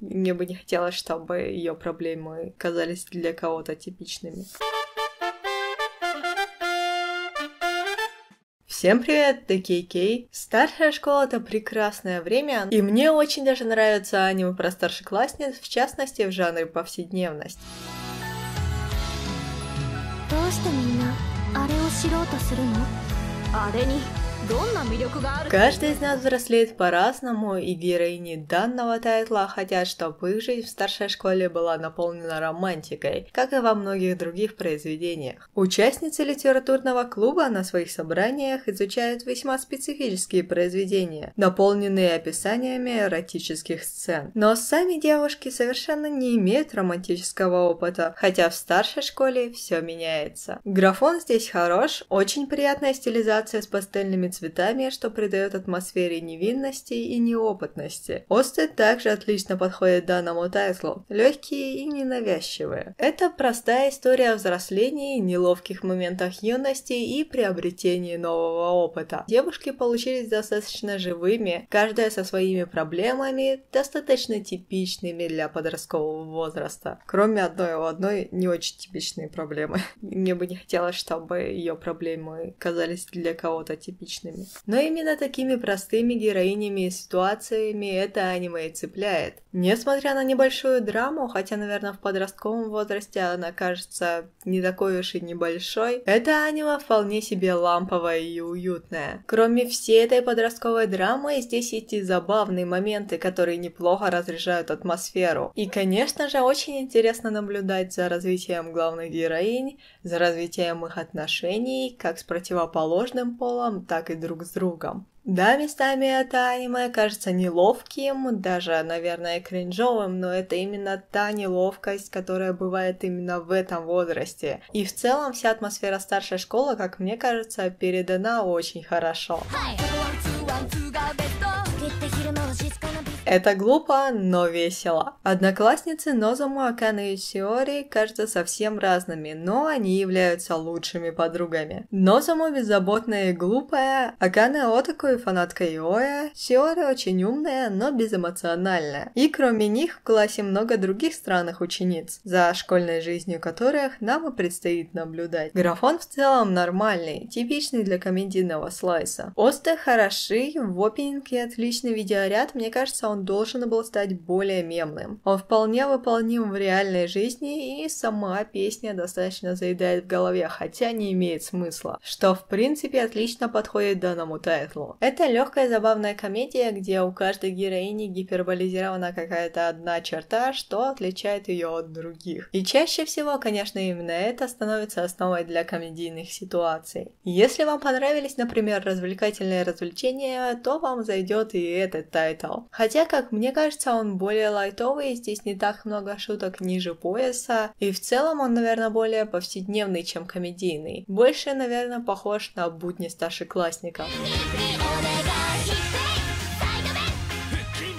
Мне бы не хотелось, чтобы ее проблемы казались для кого-то типичными. Всем привет, это Кей-Кей. Старшая школа — это прекрасное время, и мне очень даже нравятся аниме про старшеклассниц, в частности, в жанре повседневность. Каждый из нас взрослеет по-разному, и героини данного тайтла хотят, чтобы их жизнь в старшей школе была наполнена романтикой, как и во многих других произведениях. Участницы литературного клуба на своих собраниях изучают весьма специфические произведения, наполненные описаниями эротических сцен. Но сами девушки совершенно не имеют романтического опыта, хотя в старшей школе все меняется. Графон здесь хорош, очень приятная стилизация с пастельными цветами, что придает атмосфере невинности и неопытности. Осты также отлично подходят данному тайтлу, легкие и ненавязчивые. Это простая история о взрослении, неловких моментах юности и приобретении нового опыта. Девушки получились достаточно живыми, каждая со своими проблемами, достаточно типичными для подросткового возраста. Кроме одной, у одной не очень типичные проблемы. Мне бы не хотелось, чтобы ее проблемы казались для кого-то типичными реалистичными. Но именно такими простыми героинями и ситуациями это аниме и цепляет. Несмотря на небольшую драму, хотя, наверное, в подростковом возрасте она кажется не такой уж и небольшой, это аниме вполне себе ламповое и уютное. Кроме всей этой подростковой драмы, здесь есть и забавные моменты, которые неплохо разряжают атмосферу. И, конечно же, очень интересно наблюдать за развитием главных героинь, за развитием их отношений, как с противоположным полом, так и друг с другом. Да, местами это аниме кажется неловким, даже, наверное, кринжовым, но это именно та неловкость, которая бывает именно в этом возрасте. И в целом вся атмосфера старшей школы, как мне кажется, передана очень хорошо. Hi. Это глупо, но весело. Одноклассницы Нозаму Акана и Сиори кажутся совсем разными, но они являются лучшими подругами. Нозаму беззаботная и глупая, Акана Отаку и фанатка Иоя, Сиори очень умная, но безэмоциональная. И кроме них в классе много других странных учениц, за школьной жизнью которых нам и предстоит наблюдать. Графон в целом нормальный, типичный для комедийного слайса. Осты хороши, в опенинге отличный видеоряд, мне кажется, он он должен был стать более мемным. Он вполне выполним в реальной жизни, и сама песня достаточно заедает в голове, хотя не имеет смысла, что в принципе отлично подходит данному тайтлу. Это легкая забавная комедия, где у каждой героини гиперболизирована какая-то одна черта, что отличает ее от других. И чаще всего, конечно, именно это становится основой для комедийных ситуаций. Если вам понравились, например, развлекательные развлечения, то вам зайдет и этот тайтл. Хотя, так как, мне кажется, он более лайтовый, здесь не так много шуток ниже пояса, и в целом он, наверное, более повседневный, чем комедийный. Больше, наверное, похож на будни старшеклассников.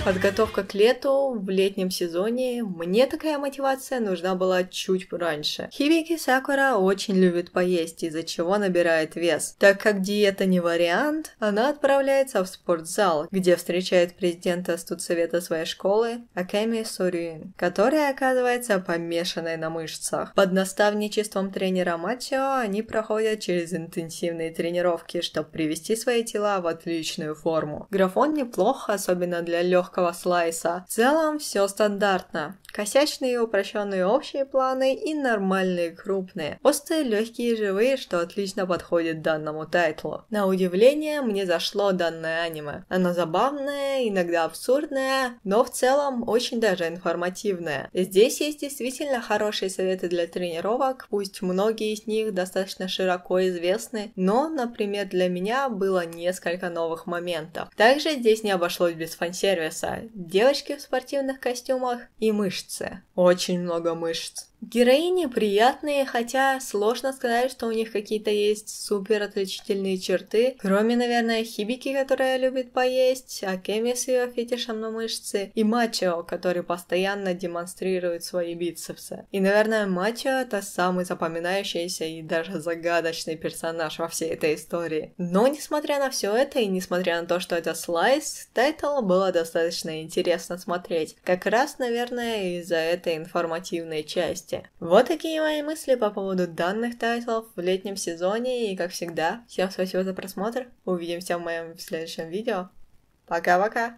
Подготовка к лету в летнем сезоне. Мне такая мотивация нужна была чуть раньше. Хивики Сакура очень любит поесть, из-за чего набирает вес. Так как диета не вариант, она отправляется в спортзал, где встречает президента студсовета своей школы Акеми Сориин, которая оказывается помешанной на мышцах. Под наставничеством тренера Матио они проходят через интенсивные тренировки, чтобы привести свои тела в отличную форму. Графон неплохо, особенно для легких мягкого слайса. В целом все стандартно. Косячные, упрощенные общие планы и нормальные крупные. острые легкие и живые, что отлично подходит данному тайтлу. На удивление, мне зашло данное аниме. Оно забавное, иногда абсурдное, но в целом очень даже информативное. Здесь есть действительно хорошие советы для тренировок, пусть многие из них достаточно широко известны, но, например, для меня было несколько новых моментов. Также здесь не обошлось без фан-сервиса. Девочки в спортивных костюмах и мышцы мышцы, очень много мышц. Героини приятные, хотя сложно сказать, что у них какие-то есть супер отличительные черты, кроме, наверное, Хибики, которая любит поесть, Акеми с ее фетишем на мышцы, и Мачо, который постоянно демонстрирует свои бицепсы. И, наверное, Мачо — это самый запоминающийся и даже загадочный персонаж во всей этой истории. Но, несмотря на все это, и несмотря на то, что это слайс, тайтл было достаточно интересно смотреть. Как раз, наверное, из-за этой информативной части месте. Вот такие мои мысли по поводу данных тайтлов в летнем сезоне. И как всегда, всем спасибо за просмотр. Увидимся в моем следующем видео. Пока-пока!